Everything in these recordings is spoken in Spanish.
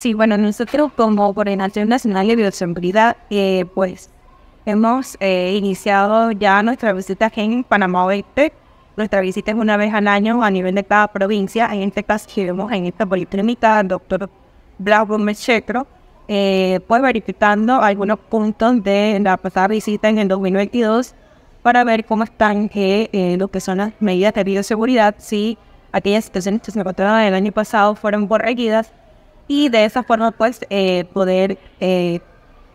Sí, bueno, nosotros como Coordinación Nacional de Bioseguridad, eh, pues hemos eh, iniciado ya nuestra visita aquí en Panamá Oeste. Nuestra visita es una vez al año a nivel de cada provincia. En este caso, vemos en esta policlínica, el doctor Blau Bomechetro, eh, pues verificando algunos puntos de la pasada visita en el 2022 para ver cómo están lo que son las medidas de bioseguridad, si aquellas situaciones que se encontraron el año pasado fueron corregidas y de esa forma pues eh, poder eh,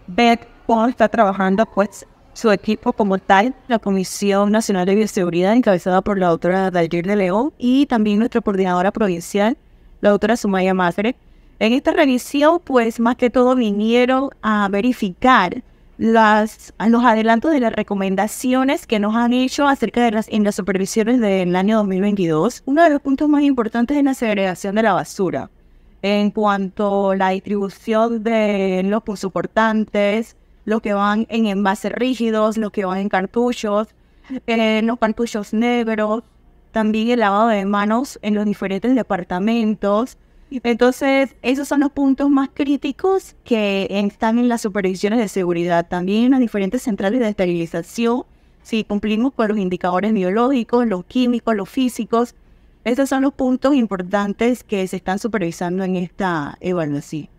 ver cómo está trabajando pues su equipo como tal, la Comisión Nacional de Bioseguridad encabezada por la doctora Dalgir de León y también nuestra coordinadora provincial, la doctora Sumaya Mafre. En esta revisión pues más que todo vinieron a verificar las, los adelantos de las recomendaciones que nos han hecho acerca de las, en las supervisiones del año 2022. Uno de los puntos más importantes es la segregación de la basura en cuanto a la distribución de los soportantes, los que van en envases rígidos, los que van en cartuchos, en eh, los cartuchos negros, también el lavado de manos en los diferentes departamentos. Entonces, esos son los puntos más críticos que están en las supervisiones de seguridad, también en las diferentes centrales de esterilización, si cumplimos con los indicadores biológicos, los químicos, los físicos, estos son los puntos importantes que se están supervisando en esta evaluación.